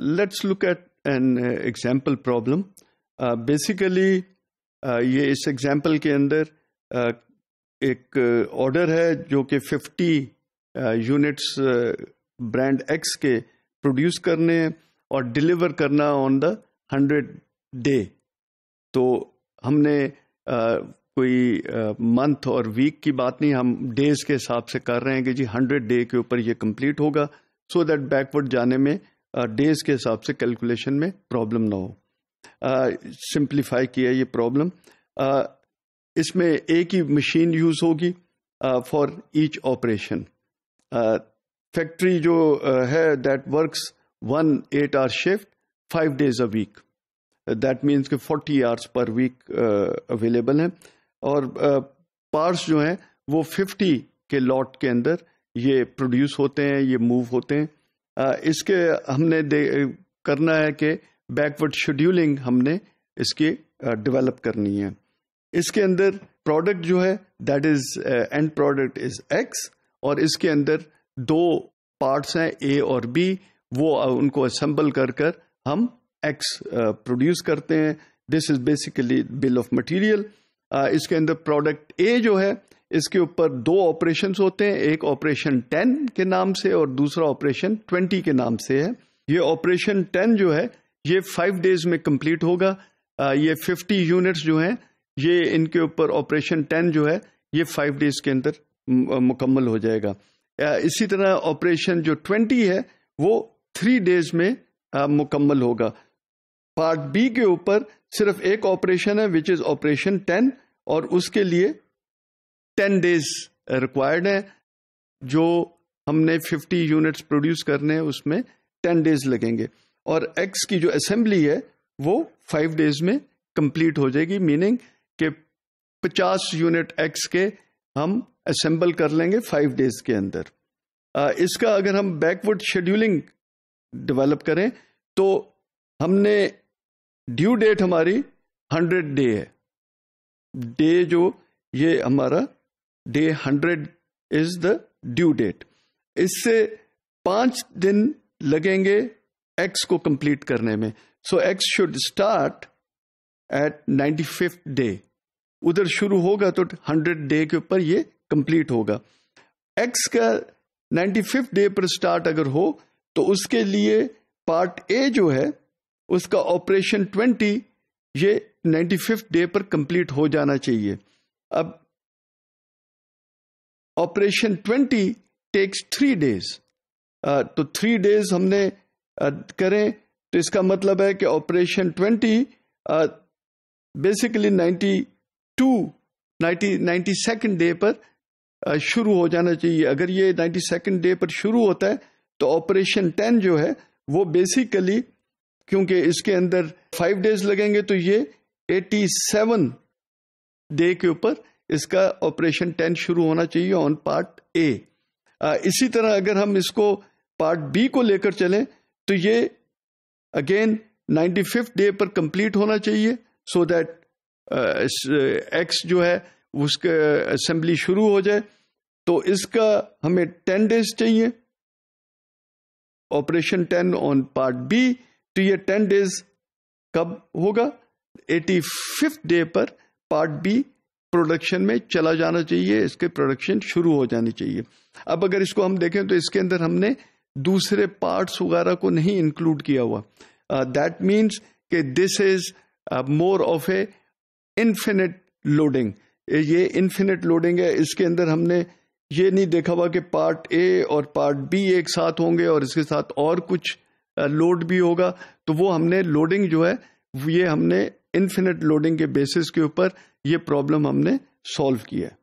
let's look at an example problem basically ये इस example के अंदर uh, एक ऑर्डर uh, है जो कि 50 यूनिट्स ब्रांड एक्स के प्रोड्यूस करने हैं और डिलीवर करना ऑन द हंड्रेड डे तो हमने uh, कोई मंथ uh, और वीक की बात नहीं हम डेज के हिसाब से कर रहे हैं कि जी हंड्रेड डे के ऊपर ये कंप्लीट होगा सो दैट बैकवर्ड जाने में डेज के हिसाब से कैलकुलेशन में प्रॉब्लम ना हो सिंप्लीफाई किया ये प्रॉब्लम इसमें एक ही मशीन यूज होगी फॉर ईच ऑपरेशन फैक्ट्री जो uh, है that works one eight hour shift five days a week that means के forty hours per week available हैं और पार्ट्स uh, जो हैं वो फिफ्टी के लॉट के अंदर ये प्रोड्यूस होते हैं ये मूव होते हैं इसके हमने करना है कि बैकवर्ड शेड्यूलिंग हमने इसकी डेवलप करनी है इसके अंदर प्रोडक्ट जो है that is end product is X और इसके अंदर दो पार्ट्स हैं ए और बी वो उनको असम्बल कर कर हम एक्स प्रोड्यूस करते हैं this is basically bill of material इसके अंदर प्रोडक्ट ए जो है इसके ऊपर दो ऑपरेशन होते हैं एक ऑपरेशन टेन के नाम से और दूसरा ऑपरेशन ट्वेंटी के नाम से है ये ऑपरेशन टेन जो है ये फाइव डेज में कंप्लीट होगा ये फिफ्टी यूनिट्स जो हैं ये इनके ऊपर ऑपरेशन टेन जो है ये फाइव डेज के अंदर मुकम्मल हो जाएगा इसी तरह ऑपरेशन जो ट्वेंटी है वो थ्री डेज में मुकम्मल होगा पार्ट बी के ऊपर सिर्फ एक ऑपरेशन है विच इज ऑपरेशन टेन और उसके लिए टेन डेज रिक्वायर्ड है जो हमने फिफ्टी यूनिट्स प्रोड्यूस करने हैं उसमें टेन डेज लगेंगे और एक्स की जो असेंबली है वो फाइव डेज में कंप्लीट हो जाएगी मीनिंग के पचास यूनिट एक्स के हम असेंबल कर लेंगे फाइव डेज के अंदर इसका अगर हम बैकवर्ड शेड्यूलिंग डेवलप करें तो हमने ड्यू डेट हमारी हंड्रेड डे है डे जो ये हमारा day hundred is the due date इससे पांच दिन लगेंगे एक्स को कंप्लीट करने में so X should start at ninety fifth day उधर शुरू होगा तो हंड्रेड डे के ऊपर ये कंप्लीट होगा एक्स का नाइन्टी फिफ्थ डे पर स्टार्ट अगर हो तो उसके लिए पार्ट ए जो है उसका ऑपरेशन ट्वेंटी ये नाइन्टी फिफ्थ डे पर कंप्लीट हो जाना चाहिए अब operation twenty takes three days तो थ्री डेज हमने करें तो इसका मतलब है कि operation twenty basically ninety two ninety ninety second day पर शुरू हो जाना चाहिए अगर ये नाइन्टी सेकेंड डे पर शुरू होता है तो ऑपरेशन टेन जो है वो बेसिकली क्योंकि इसके अंदर फाइव डेज लगेंगे तो ये एटी सेवन डे के ऊपर इसका ऑपरेशन टेन शुरू होना चाहिए ऑन पार्ट ए इसी तरह अगर हम इसको पार्ट बी को लेकर चलें तो ये अगेन नाइन्टी फिफ्थ डे पर कंप्लीट होना चाहिए सो दैट एक्स जो है उसके असेंबली शुरू हो जाए तो इसका हमें टेन डेज चाहिए operation ten on part B तो ये टेन डेज कब होगा एटी फिफ्थ डे पर पार्ट बी प्रोडक्शन में चला जाना चाहिए इसके प्रोडक्शन शुरू हो जानी चाहिए अब अगर इसको हम देखें तो इसके अंदर हमने दूसरे पार्ट्स वगैरह को नहीं इंक्लूड किया हुआ दैट uh, मीन्स कि this is more of a infinite loading ये इन्फिनिट लोडिंग है इसके अंदर हमने ये नहीं देखा हुआ कि पार्ट ए और पार्ट बी एक साथ होंगे और इसके साथ और कुछ लोड uh, भी होगा तो वो हमने लोडिंग जो है ये हमने इन्फिनिट लोडिंग के बेसिस के ऊपर ये प्रॉब्लम हमने सॉल्व की है